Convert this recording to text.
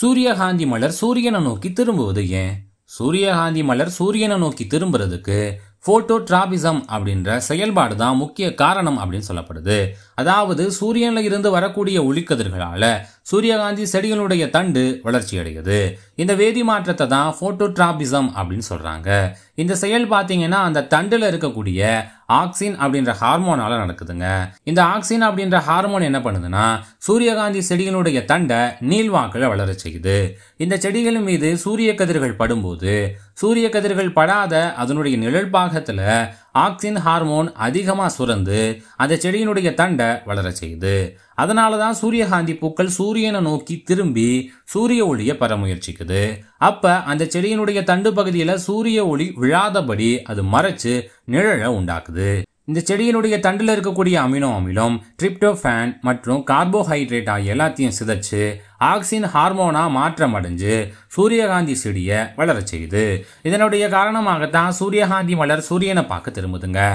சூரியகாந்தி மலர் சூரியனை நோக்கி திரும்புவது ஏன் சூரியகாந்தி மலர் சூரியனை நோக்கி திரும்புறதுக்கு போட்டோ டிராபிசம் அப்படின்ற செயல்பாடு தான் முக்கிய காரணம் அப்படின்னு சொல்லப்படுது அதாவது சூரியனில் இருந்து வரக்கூடிய ஒளிக்கதிர்களால் சூரியகாந்தி செடிகளுடைய தண்டு வளர்ச்சியடையுது இந்த வேதி மாற்றத்தை தான் ஃபோட்டோட்ராபிசம் அப்படின்னு சொல்கிறாங்க இந்த செயல் பார்த்தீங்கன்னா அந்த தண்டில் இருக்கக்கூடிய ஆக்சின் அப்படின்ற ஹார்மோனால நடக்குதுங்க இந்த ஆக்சின் அப்படின்ற ஹார்மோன் என்ன பண்ணுதுன்னா சூரியகாந்தி செடிகளுடைய தண்டை நீள்வாக்கில் வளர செய்யுது இந்த செடிகள் மீது சூரிய கதிர்கள் படும்போது சூரிய கதிர்கள் படாத அதனுடைய நிழல் பாகத்தில் ஆக்சின் ஹார்மோன் அதிகமாக சுரந்து அந்த செடியினுடைய தண்டை வளர செய்யுது அதனால தான் சூரியகாந்தி பூக்கள் சூரியனை நோக்கி திரும்பி சூரிய ஒளியை பெற முயற்சிக்குது அப்போ அந்த செடியினுடைய தண்டு பகுதியில் சூரிய ஒளி விழாதபடி அது மறைச்சு நிழலை உண்டாக்குது இந்த செடியினுடைய தண்டில் இருக்கக்கூடிய அமினோ அமிலம் ட்ரிப்டோஃபேன் மற்றும் கார்போஹைட்ரேட் ஆகிய எல்லாத்தையும் சிதைச்சு ஆக்சின் ஹார்மோனா மாற்றம் அடைஞ்சு சூரியகாந்தி செடியை வளர செய்யுது இதனுடைய காரணமாகத்தான் சூரியகாந்தி மலர் சூரியனை பார்க்க திரும்புதுங்க